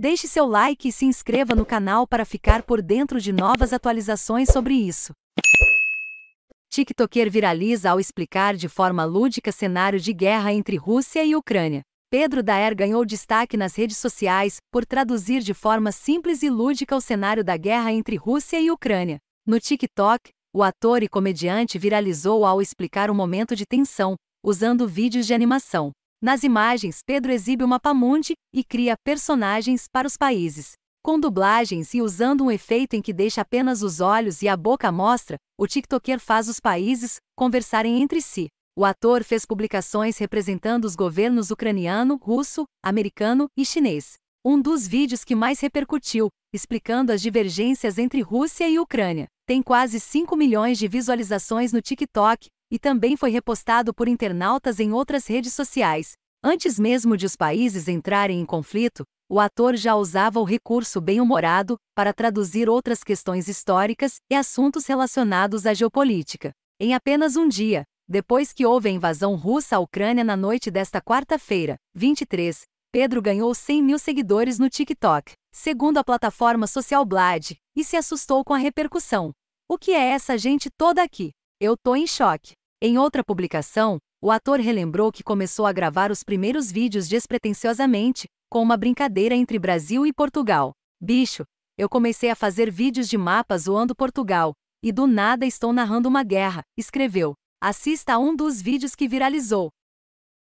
Deixe seu like e se inscreva no canal para ficar por dentro de novas atualizações sobre isso. TikToker viraliza ao explicar de forma lúdica cenário de guerra entre Rússia e Ucrânia. Pedro Daer ganhou destaque nas redes sociais por traduzir de forma simples e lúdica o cenário da guerra entre Rússia e Ucrânia. No TikTok, o ator e comediante viralizou ao explicar o um momento de tensão, usando vídeos de animação. Nas imagens, Pedro exibe uma pamonte e cria personagens para os países. Com dublagens e usando um efeito em que deixa apenas os olhos e a boca à mostra, o TikToker faz os países conversarem entre si. O ator fez publicações representando os governos ucraniano, russo, americano e chinês. Um dos vídeos que mais repercutiu, explicando as divergências entre Rússia e Ucrânia, tem quase 5 milhões de visualizações no TikTok e também foi repostado por internautas em outras redes sociais. Antes mesmo de os países entrarem em conflito, o ator já usava o recurso bem-humorado para traduzir outras questões históricas e assuntos relacionados à geopolítica. Em apenas um dia, depois que houve a invasão russa à Ucrânia na noite desta quarta-feira, 23, Pedro ganhou 100 mil seguidores no TikTok, segundo a plataforma social Blade, e se assustou com a repercussão. O que é essa gente toda aqui? Eu tô em choque. Em outra publicação, o ator relembrou que começou a gravar os primeiros vídeos despretensiosamente, com uma brincadeira entre Brasil e Portugal. Bicho, eu comecei a fazer vídeos de mapas zoando Portugal, e do nada estou narrando uma guerra, escreveu. Assista a um dos vídeos que viralizou.